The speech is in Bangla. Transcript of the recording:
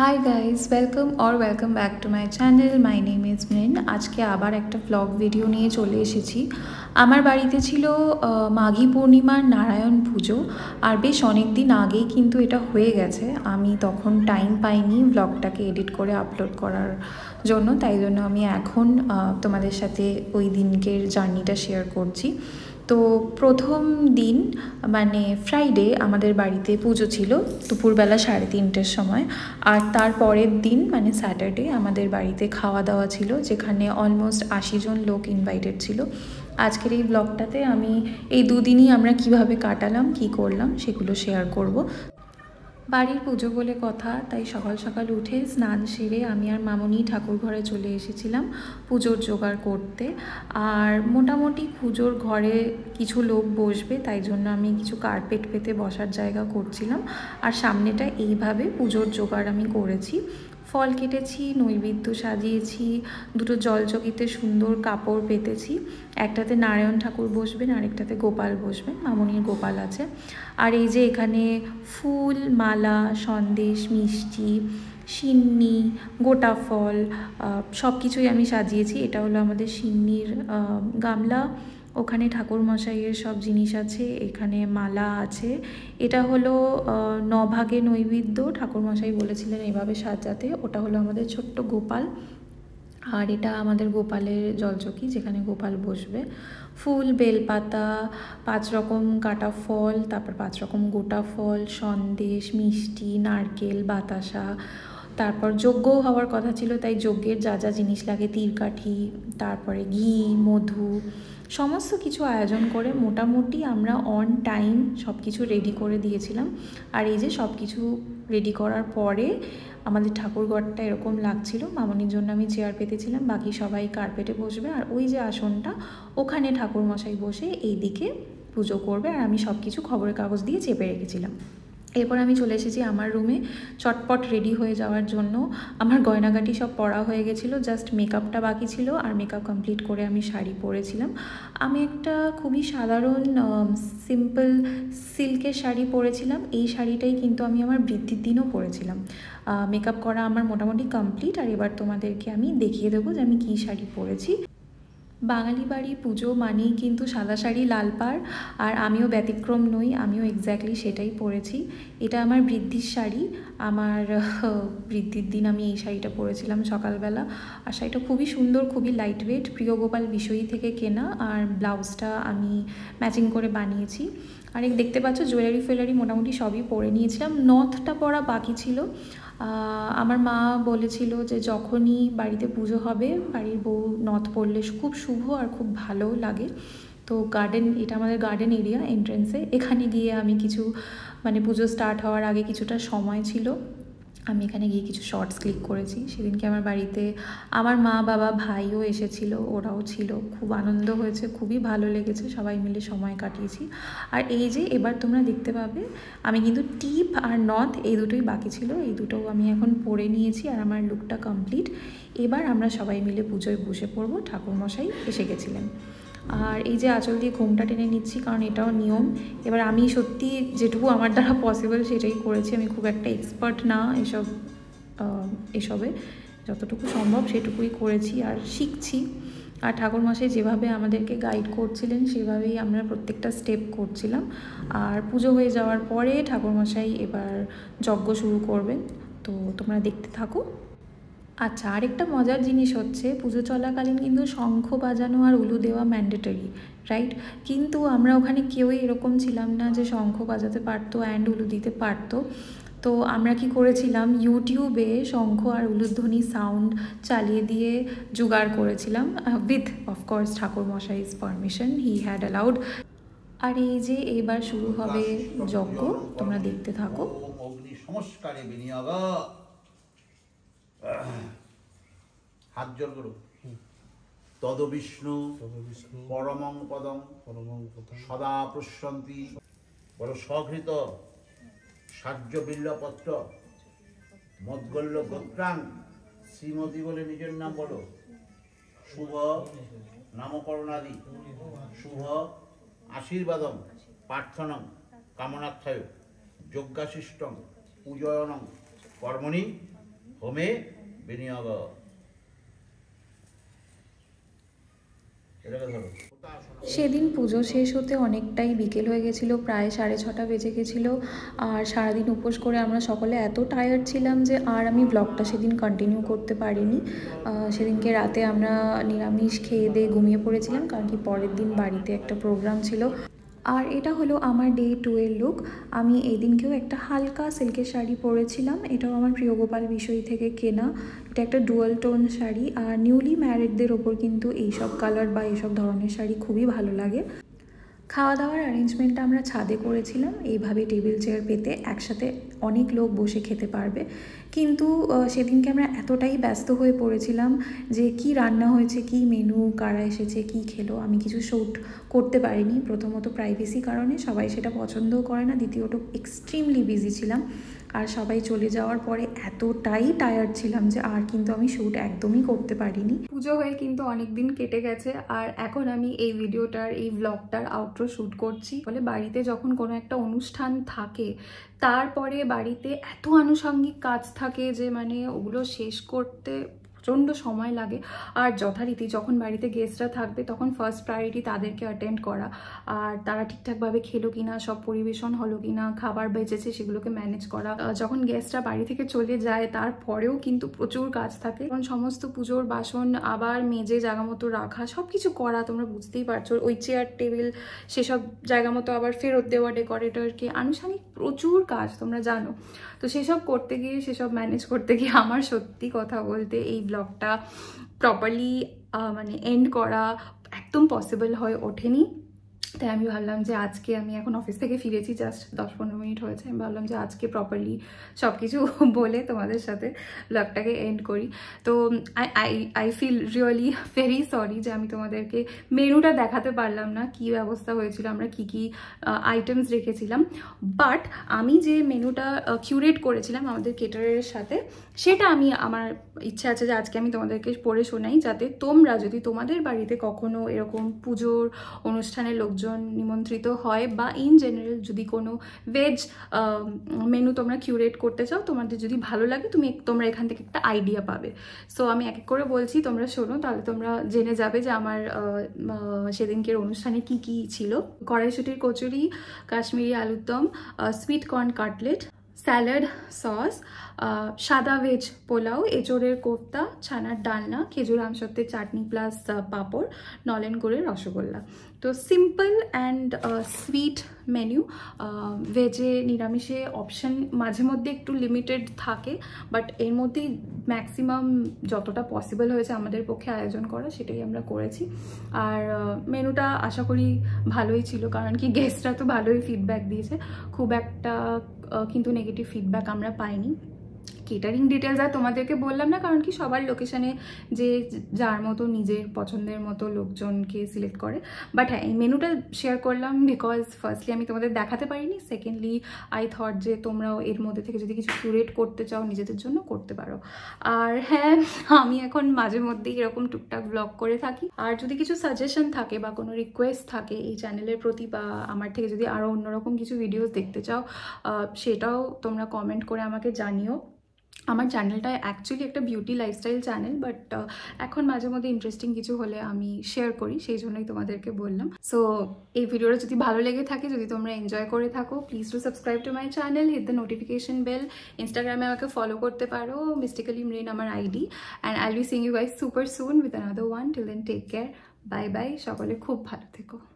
high guys welcome or welcome back to my channel my name is মিন আজকে আবার একটা ব্লগ ভিডিও নিয়ে চলে এসেছি আমার বাড়িতে ছিল মাঘী পূর্ণিমার নারায়ণ পুজো আর বেশ অনেক দিন আগেই কিন্তু এটা হয়ে গেছে আমি তখন টাইম পাইনি ব্লগটাকে এডিট করে আপলোড করার জন্য তাই জন্য আমি এখন তোমাদের সাথে ওই দিনকের জার্নিটা শেয়ার করছি তো প্রথম দিন মানে ফ্রাইডে আমাদের বাড়িতে পুজো ছিল দুপুরবেলা সাড়ে তিনটের সময় আর তার পরের দিন মানে স্যাটারডে আমাদের বাড়িতে খাওয়া দাওয়া ছিল যেখানে অলমোস্ট আশি জন লোক ইনভাইটেড ছিল আজকের এই ব্লগটাতে আমি এই দুদিনই আমরা কিভাবে কাটালাম কি করলাম সেগুলো শেয়ার করব বাড়ির পুজো বলে কথা তাই সকাল সকাল উঠে স্নান সেরে আমি আর মামনি ঠাকুর ঘরে চলে এসেছিলাম পুজোর জোগাড় করতে আর মোটামুটি পুজোর ঘরে কিছু লোক বসবে তাই জন্য আমি কিছু কার্পেট পেতে বসার জায়গা করছিলাম আর সামনেটা এইভাবে পুজোর জোগাড় আমি করেছি ফল কেটেছি নৈবেদ্য সাজিয়েছি দুটো জলচকিতে সুন্দর কাপড় পেতেছি একটাতে নারায়ণ ঠাকুর বসবেন আরেকটাতে গোপাল বসবেন মামনির গোপাল আছে আর এই যে এখানে ফুল মালা সন্দেশ মিষ্টি সিন্নি গোটা ফল সব কিছুই আমি সাজিয়েছি এটা হলো আমাদের সিন্নির গামলা ওখানে ঠাকুর মশাইয়ের সব জিনিস আছে এখানে মালা আছে এটা হলো নভাগে নৈবেদ্য ঠাকুরমশাই বলেছিলেন এভাবে সাজাতে ওটা হলো আমাদের ছোট্ট গোপাল আর এটা আমাদের গোপালের জলচকি যেখানে গোপাল বসবে ফুল বেলপাতা পাঁচ রকম কাটা ফল তারপর পাঁচ রকম গোটা ফল সন্দেশ মিষ্টি নারকেল বাতাসা তারপর যজ্ঞও হওয়ার কথা ছিল তাই যজ্ঞের যা যা জিনিস লাগে তীরকাঠি তারপরে ঘি মধু সমস্ত কিছু আয়োজন করে মোটামুটি আমরা অন টাইম সব কিছু রেডি করে দিয়েছিলাম আর এই যে সব কিছু রেডি করার পরে আমাদের ঠাকুরঘরটা এরকম লাগছিল মামনির জন্য আমি চেয়ার পেতেছিলাম বাকি সবাই কার্পেটে বসবে আর ওই যে আসনটা ওখানে ঠাকুরমশাই বসে এই দিকে পুজো করবে আর আমি সব কিছু খবরের কাগজ দিয়ে চেপে রেখেছিলাম এরপর আমি চলে এসেছি আমার রুমে চটপট রেডি হয়ে যাওয়ার জন্য আমার গয়নাগাটি সব পরা হয়ে গেছিলো জাস্ট মেকআপটা বাকি ছিল আর মেকআপ কমপ্লিট করে আমি শাড়ি পরেছিলাম আমি একটা খুবই সাধারণ সিম্পল সিল্কের শাড়ি পরেছিলাম এই শাড়িটাই কিন্তু আমি আমার বৃদ্ধির দিনও পরেছিলাম মেকআপ করা আমার মোটামুটি কমপ্লিট আর এবার তোমাদেরকে আমি দেখিয়ে দেবো যে আমি কী শাড়ি পরেছি বাঙালি বাড়ি পুজো মানেই কিন্তু সাদা শাড়ি লাল পাড় আর আমিও ব্যতিক্রম নই আমিও এক্স্যাক্টলি সেটাই পরেছি এটা আমার বৃদ্ধির শাড়ি আমার বৃদ্ধির দিন আমি এই শাড়িটা পরেছিলাম সকালবেলা আর শাড়িটা খুবই সুন্দর খুবই লাইট ওয়েট প্রিয়গোপাল বিষয়ী থেকে কেনা আর ব্লাউজটা আমি ম্যাচিং করে বানিয়েছি আর দেখতে পাচ্ছ জুয়েলারি ফুয়েলারি মোটামুটি সবই পরে নিয়েছিলাম নথটা পরা বাকি ছিল আমার মা বলেছিল যে যখনই বাড়িতে পুজো হবে বাড়ির বউ নথ পড়লে খুব শুভ আর খুব ভালো লাগে তো গার্ডেন এটা আমাদের গার্ডেন এরিয়া এন্ট্রেন্সে এখানে গিয়ে আমি কিছু মানে পুজো স্টার্ট হওয়ার আগে কিছুটা সময় ছিল আমি এখানে গিয়ে কিছু শর্টস ক্লিক করেছি সেদিনকে আমার বাড়িতে আমার মা বাবা ভাইও এসেছিল ওরাও ছিল খুব আনন্দ হয়েছে খুবই ভালো লেগেছে সবাই মিলে সময় কাটিয়েছি আর এই যে এবার তোমরা দেখতে পাবে আমি কিন্তু টিপ আর নথ এই দুটোই বাকি ছিল এই দুটো আমি এখন পরে নিয়েছি আর আমার লুকটা কমপ্লিট এবার আমরা সবাই মিলে পুজোয় বসে পড়বো ঠাকুরমশাই এসে গেছিলেন আর এই যে আঁচল দিয়ে ঘুমটা টেনে নিচ্ছি কারণ এটাও নিয়ম এবার আমি সত্যি যেটুকু আমার দ্বারা পসিবল সেটাই করেছি আমি খুব একটা এক্সপার্ট না এসব এসবে যতটুকু সম্ভব সেটুকুই করেছি আর শিখছি আর ঠাকুরমশাই যেভাবে আমাদেরকে গাইড করছিলেন সেভাবেই আমরা প্রত্যেকটা স্টেপ করছিলাম আর পুজো হয়ে যাওয়ার পরে ঠাকুরমশাই এবার যজ্ঞ শুরু করবেন তো তোমরা দেখতে থাকো আচ্ছা আরেকটা মজার জিনিস হচ্ছে পুজো চলাকালীন কিন্তু শঙ্খ বাজানো আর উলু দেওয়া ম্যান্ডেটরি রাইট কিন্তু আমরা ওখানে কেউই এরকম ছিলাম না যে শঙ্খ বাজাতে পারতো অ্যান্ড উলু দিতে পারতো তো আমরা কি করেছিলাম ইউটিউবে শঙ্খ আর উলুধ্বনি সাউন্ড চালিয়ে দিয়ে জোগাড় করেছিলাম উইথ অফকোর্স ঠাকুর মশাইজ পারমিশন হি হ্যাড অ্যালাউড আর এই যে এবার শুরু হবে যজ্ঞ তোমরা দেখতে থাকো হাত জোর করো তদ বিষ্ণু পরমং পদম পরমং সদা প্রশান্তি বলো সহৃত সাহায্য বিল্লপত্র মদগল্য গোত্রাং শ্রীমতী বলে নিজের নাম বলো শুভ নামকরণাদি শুভ আশীর্বাদম প্রার্থনম কামনাথায় যজ্ঞাশিষ্টম পূজয়নম কর্মণি হোমে বিনিয়োগ সেদিন পুজো শেষ হতে অনেকটাই বিকেল হয়ে গেছিল প্রায় সাড়ে ছটা বেজে গেছিলো আর সারাদিন উপোস করে আমরা সকলে এত টায়ার্ড ছিলাম যে আর আমি ব্লগটা সেদিন কন্টিনিউ করতে পারিনি সেদিনকে রাতে আমরা নিরামিষ খেয়ে দিয়ে ঘুমিয়ে পড়েছিলাম কারণ কি পরের দিন বাড়িতে একটা প্রোগ্রাম ছিল আর এটা হলো আমার ডে টু এর লুক আমি এই দিনকেও একটা হালকা সিল্কের শাড়ি পরেছিলাম এটাও আমার প্রিয়গোপাল বিষয় থেকে কেনা এটা একটা ডুয়াল টোন শাড়ি আর নিউলি ম্যারিডদের ওপর কিন্তু এইসব কালার বা এইসব ধরনের শাড়ি খুবই ভালো লাগে খাওয়া দাওয়ার অ্যারেঞ্জমেন্টটা আমরা ছাদে করেছিলাম এইভাবে টেবিল চেয়ার পেতে একসাথে অনেক লোক বসে খেতে পারবে কিন্তু সেদিনকে আমরা এতটাই ব্যস্ত হয়ে পড়েছিলাম যে কি রান্না হয়েছে কি মেনু কারা এসেছে কি খেলো আমি কিছু শ্যুট করতে পারিনি প্রথমত প্রাইভেসি কারণে সবাই সেটা পছন্দও করে না দ্বিতীয়ত এক্সট্রিমলি বিজি ছিলাম আর সবাই চলে যাওয়ার পরে এতটাই টায়ার্ড ছিলাম যে আর কিন্তু আমি শ্যুট একদমই করতে পারিনি পুজো হয়ে কিন্তু অনেক দিন কেটে গেছে আর এখন আমি এই ভিডিওটার এই ব্লগটার আউটরো শ্যুট করছি ফলে বাড়িতে যখন কোনো একটা অনুষ্ঠান থাকে তারপরে বাড়িতে এত আনুষঙ্গিক কাজ থাকে যে মানে ওগুলো শেষ করতে প্রচণ্ড সময় লাগে আর যথারীতি যখন বাড়িতে গেস্টরা থাকবে তখন ফার্স্ট প্রায়োরিটি তাদেরকে অ্যাটেন্ড করা আর তারা ঠিকঠাকভাবে খেলো কি না সব পরিবেশন হলো কি না খাবার বেঁচেছে সেগুলোকে ম্যানেজ করা যখন গেস্টরা বাড়ি থেকে চলে যায় তারপরেও কিন্তু প্রচুর কাজ থাকে কারণ সমস্ত পুজোর বাসন আবার মেজে জায়গা মতো রাখা সব কিছু করা তোমরা বুঝতেই পারছো ওই চেয়ার টেবিল সেসব জায়গা মতো আবার ফেরত দেওয়া ডেকোরেটরকে আনুষ্ঠানিক প্রচুর কাজ তোমরা জানো তো সেসব করতে গিয়ে সেসব ম্যানেজ করতে গিয়ে আমার সত্যি কথা বলতে এই ব্লগটা প্রপারলি মানে এন্ড করা একদম পসিবল হয়ে ওঠেনি তাই আমি ভাবলাম যে আজকে আমি এখন অফিস থেকে ফিরেছি জাস্ট দশ পনেরো মিনিট হয়েছে আমি ভাবলাম যে আজকে প্রপারলি সব কিছু বলে তোমাদের সাথে ব্লগটাকে এন্ড করি তো I I I feel really very sorry যে আমি তোমাদেরকে মেনুটা দেখাতে পারলাম না কি ব্যবস্থা হয়েছিল আমরা কি কি আইটেমস রেখেছিলাম বাট আমি যে মেনুটা কিউরেট করেছিলাম আমাদের কেটারের সাথে সেটা আমি আমার ইচ্ছা আছে যে আজকে আমি তোমাদেরকে পড়ে শোনাই যাতে তোমরা যদি তোমাদের বাড়িতে কখনো এরকম পুজোর অনুষ্ঠানের লোকজন লোকজন নিমন্ত্রিত হয় বা ইন জেনারেল যদি কোনো ভেজ মেনু তোমরা কিউরেট করতে চাও তোমাদের যদি ভালো লাগে তুমি তোমরা এখান থেকে একটা আইডিয়া পাবে সো আমি এক এক করে বলছি তোমরা শোনো তাহলে তোমরা জেনে যাবে যে আমার সেদিনকের অনুষ্ঠানে কি কি ছিল কড়াইশুটির কচুরি কাশ্মীরি আলুর দম sweet corn cutlet salad sauce সাদা ভেজ পোলাও এঁচোড়ের কোফতা ছানার ডালনা খেজুর আমসত্বের চাটনি প্লাস পাঁপড় নলেন করে রসগোল্লা তো সিম্পল অ্যান্ড সুইট মেনু ভেজে নিরামিষে অপশন মাঝে মধ্যে একটু লিমিটেড থাকে বাট এর মধ্যে ম্যাক্সিমাম যতটা পসিবল হয়েছে আমাদের পক্ষে আয়োজন করা সেটাই আমরা করেছি আর মেনুটা আশা করি ভালোই ছিল কারণ কি গেস্টরা তো ভালোই ফিডব্যাক দিয়েছে খুব একটা কিন্তু নেগেটিভ ফিডব্যাক আমরা পাইনি কেটারিং ডিটেলস আর তোমাদেরকে বললাম না কারণ কি সবার লোকেশানে যে যার মতো নিজের পছন্দের মতো লোকজনকে সিলেক্ট করে বাট হ্যাঁ এই মেনুটা শেয়ার করলাম বিকজ ফার্স্টলি আমি তোমাদের দেখাতে পারিনি সেকেন্ডলি আই থট যে তোমরাও এর মধ্যে থেকে যদি কিছু কিউরেট করতে চাও নিজেদের জন্য করতে পারো আর হ্যাঁ আমি এখন মাঝে মধ্যেই এরকম টুকটাক ব্লগ করে থাকি আর যদি কিছু সাজেশন থাকে বা কোনো রিকোয়েস্ট থাকে এই চ্যানেলের প্রতি বা আমার থেকে যদি আরও অন্যরকম কিছু ভিডিওস দেখতে চাও সেটাও তোমরা কমেন্ট করে আমাকে জানিও আমার চ্যানেলটা অ্যাকচুয়ালি একটা বিউটি লাইফস্টাইল চ্যানেল বাট এখন মাঝে মধ্যে ইন্টারেস্টিং কিছু হলে আমি শেয়ার করি সেই জন্যই তোমাদেরকে বললাম সো এই ভিডিওটা যদি ভালো লেগে থাকে যদি তোমরা এনজয় করে থাকো please to subscribe to my channel hit the notification bell ইনস্টাগ্রামে আমাকে ফলো করতে পারো মিস্টিক্যালি মেন আমার ID and I will see you guys super soon with another one till then take care bye bye সকলে খুব ভালো থেকো